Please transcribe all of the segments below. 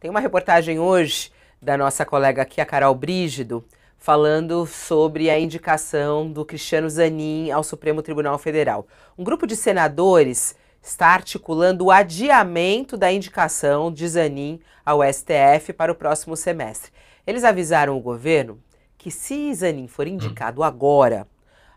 Tem uma reportagem hoje da nossa colega aqui, a Carol Brígido, falando sobre a indicação do Cristiano Zanin ao Supremo Tribunal Federal. Um grupo de senadores está articulando o adiamento da indicação de Zanin ao STF para o próximo semestre. Eles avisaram o governo que se Zanin for hum. indicado agora,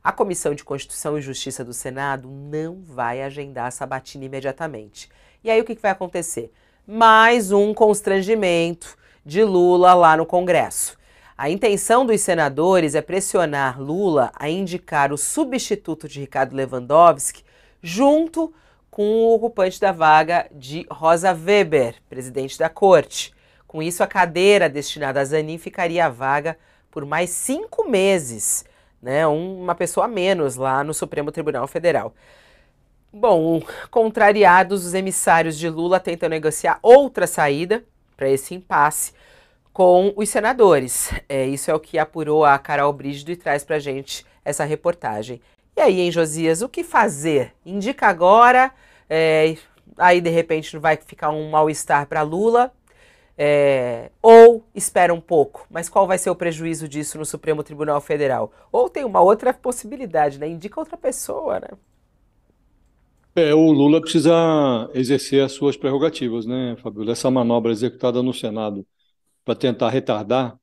a Comissão de Constituição e Justiça do Senado não vai agendar a sabatina imediatamente. E aí o que vai acontecer? mais um constrangimento de Lula lá no Congresso. A intenção dos senadores é pressionar Lula a indicar o substituto de Ricardo Lewandowski junto com o ocupante da vaga de Rosa Weber, presidente da corte. Com isso, a cadeira destinada a Zanin ficaria à vaga por mais cinco meses, né? uma pessoa a menos lá no Supremo Tribunal Federal. Bom, contrariados, os emissários de Lula tentam negociar outra saída para esse impasse com os senadores. É, isso é o que apurou a Carol Brígido e traz para gente essa reportagem. E aí, hein, Josias, o que fazer? Indica agora, é, aí de repente vai ficar um mal-estar para Lula, é, ou espera um pouco, mas qual vai ser o prejuízo disso no Supremo Tribunal Federal? Ou tem uma outra possibilidade, né? Indica outra pessoa, né? É, o Lula precisa exercer as suas prerrogativas, né, Fabio? Essa manobra executada no Senado para tentar retardar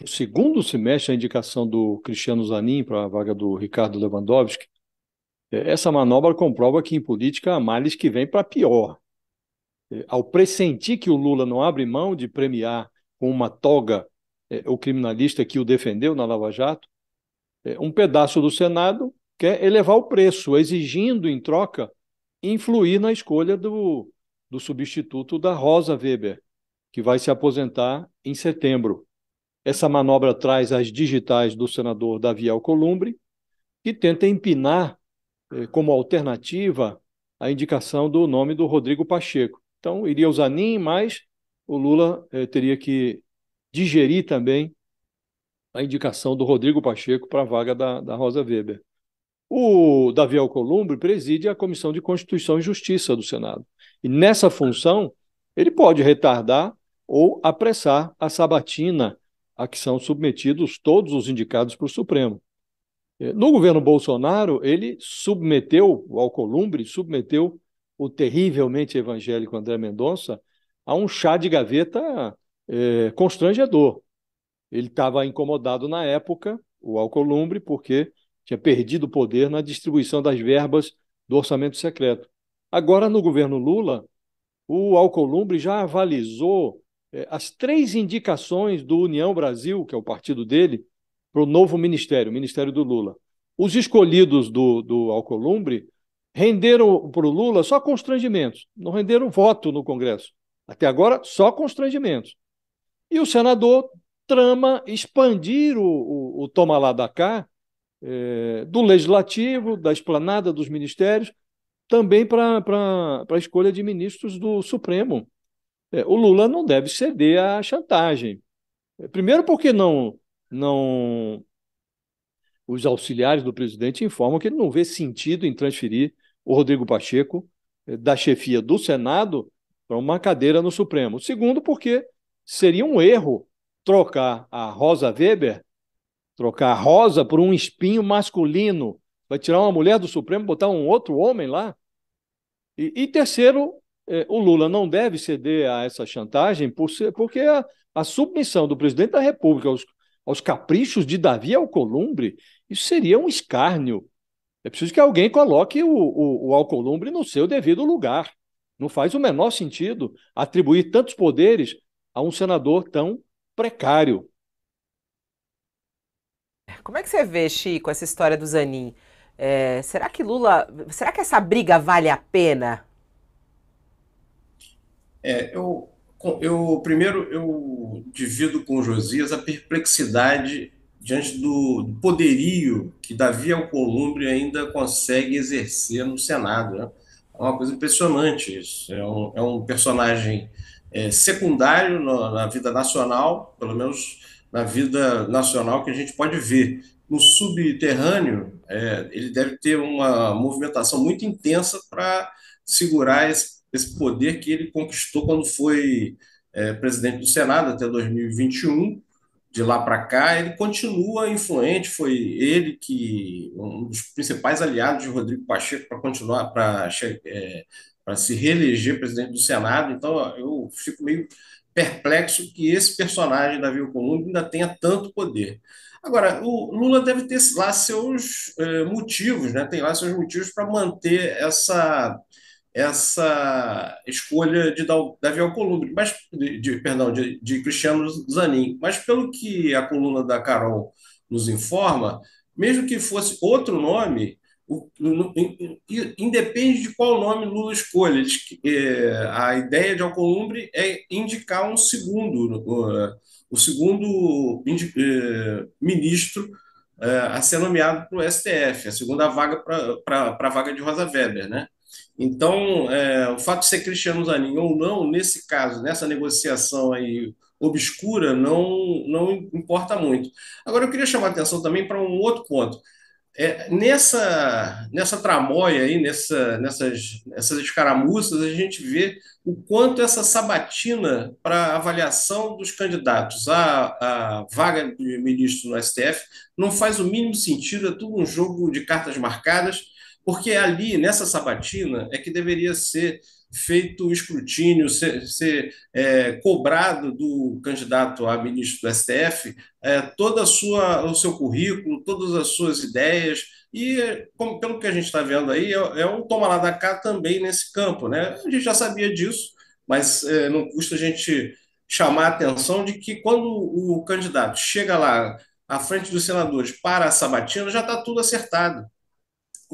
o segundo semestre a indicação do Cristiano Zanin para a vaga do Ricardo Lewandowski, é, essa manobra comprova que em política há males que vem para pior. É, ao pressentir que o Lula não abre mão de premiar com uma toga é, o criminalista que o defendeu na Lava Jato, um pedaço do Senado quer elevar o preço, exigindo em troca influir na escolha do, do substituto da Rosa Weber, que vai se aposentar em setembro. Essa manobra traz as digitais do senador Davi Alcolumbre, que tenta empinar eh, como alternativa a indicação do nome do Rodrigo Pacheco. Então, iria o Zanin, mas o Lula eh, teria que digerir também a indicação do Rodrigo Pacheco para a vaga da, da Rosa Weber. O Davi Alcolumbre preside a Comissão de Constituição e Justiça do Senado. E nessa função, ele pode retardar ou apressar a sabatina a que são submetidos todos os indicados para o Supremo. É, no governo Bolsonaro, ele submeteu, o Alcolumbre submeteu o terrivelmente evangélico André Mendonça a um chá de gaveta é, constrangedor. Ele estava incomodado na época, o Alcolumbre, porque tinha perdido o poder na distribuição das verbas do orçamento secreto. Agora, no governo Lula, o Alcolumbre já avalizou é, as três indicações do União Brasil, que é o partido dele, para o novo ministério, o ministério do Lula. Os escolhidos do, do Alcolumbre renderam para o Lula só constrangimentos, não renderam voto no Congresso. Até agora, só constrangimentos. E o senador trama expandir o, o, o toma lá da cá é, do legislativo, da esplanada dos ministérios, também para a escolha de ministros do Supremo. É, o Lula não deve ceder à chantagem. É, primeiro, porque não, não os auxiliares do presidente informam que ele não vê sentido em transferir o Rodrigo Pacheco é, da chefia do Senado para uma cadeira no Supremo. Segundo, porque seria um erro trocar a Rosa Weber Trocar a rosa por um espinho masculino. Vai tirar uma mulher do Supremo, botar um outro homem lá? E, e terceiro, é, o Lula não deve ceder a essa chantagem por ser, porque a, a submissão do presidente da República aos, aos caprichos de Davi Alcolumbre, isso seria um escárnio. É preciso que alguém coloque o, o, o, Alcolumbre no seu devido lugar. Não faz o menor sentido atribuir tantos poderes a um senador tão precário. Como é que você vê, Chico, essa história do Zanin? É, será que Lula. Será que essa briga vale a pena? É, eu, eu primeiro eu divido com o Josias a perplexidade diante do, poderio que Davi Alcolumbre ainda consegue exercer no Senado. Né? É uma coisa impressionante isso. É um, é um personagem é, secundário na vida nacional, pelo menos na vida nacional que a gente pode ver. No subterrâneo, é, ele deve ter uma movimentação muito intensa para segurar esse, esse, poder que ele conquistou quando foi é, presidente do Senado até 2021. De lá para cá, ele continua influente. Foi ele que um dos principais aliados de Rodrigo Pacheco para continuar para é, para se reeleger presidente do Senado. Então, eu fico meio perplexo que esse personagem, Davi Alcolumbre, ainda tenha tanto poder. Agora, o Lula deve ter lá seus eh, motivos, né? tem lá seus motivos para manter essa, essa escolha de Davi Alcolumbre, mas, de, de, perdão, de, de Cristiano Zanin. Mas, pelo que a coluna da Carol nos informa, mesmo que fosse outro nome, o, independe de qual nome Lula escolha. Eles, é, a ideia de Alcolumbre é indicar um segundo, o segundo indi, é, ministro é, a ser nomeado para o STF, a segunda vaga para a vaga de Rosa Weber. Né? Então, é, o fato de ser Cristiano Zanin ou não, nesse caso, nessa negociação aí obscura, não, não importa muito. Agora, eu queria chamar a atenção também para um outro ponto é, nessa, nessa tramóia aí, nessa, nessas, nessas escaramuças, a gente vê o quanto essa sabatina para avaliação dos candidatos à, à vaga de ministro no STF não faz o mínimo sentido, é tudo um jogo de cartas marcadas, porque ali, nessa sabatina, é que deveria ser feito o escrutínio, ser, ser é, cobrado do candidato a ministro do STF é, toda a sua, o seu currículo, todas as suas ideias. E, como, pelo que a gente está vendo aí, é, é um toma lá da cá também nesse campo. Né? A gente já sabia disso, mas é, não custa a gente chamar a atenção de que quando o candidato chega lá à frente dos senadores para a sabatina, já está tudo acertado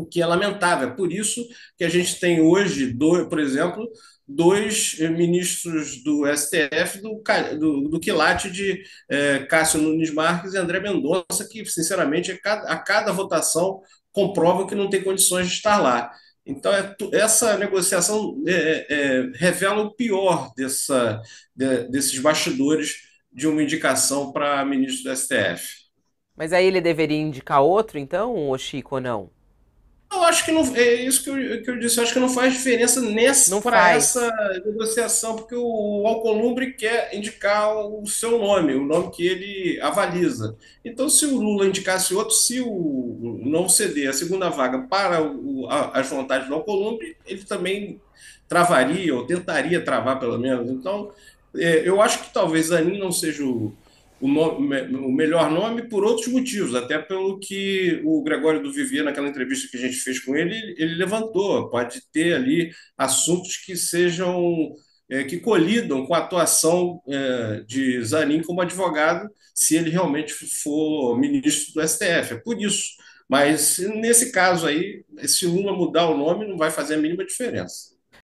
o que é lamentável. É por isso que a gente tem hoje, dois, por exemplo, dois eh, ministros do STF do, do, do quilate de é, Cássio Nunes Marques e André Mendonça, que, sinceramente, a cada, a cada votação comprovam que não tem condições de estar lá. Então, é essa negociação é, é, é, revela o pior dessa, de, desses bastidores de uma indicação para ministro do STF. Mas aí ele deveria indicar outro, então, o Chico, ou não? Eu acho que não. É isso que eu, que eu disse. Eu acho que não faz diferença nessa não faz. essa negociação, porque o Alcolumbre quer indicar o seu nome, o nome que ele avaliza. Então, se o Lula indicasse outro, se o não ceder a segunda vaga para o, a, as vontades do Alcolumbre, ele também travaria, ou tentaria travar, pelo menos. Então, é, eu acho que talvez mim não seja o o, nome, o, melhor nome por outros motivos, até pelo que o Gregório do Vivier, naquela entrevista que a gente fez com ele, ele levantou. Pode ter ali assuntos que sejam é, que colidam com a atuação é, de Zanin como advogado, se ele realmente for ministro do STF. É por isso. Mas nesse caso aí, se Lula mudar o nome, não vai fazer a mínima diferença.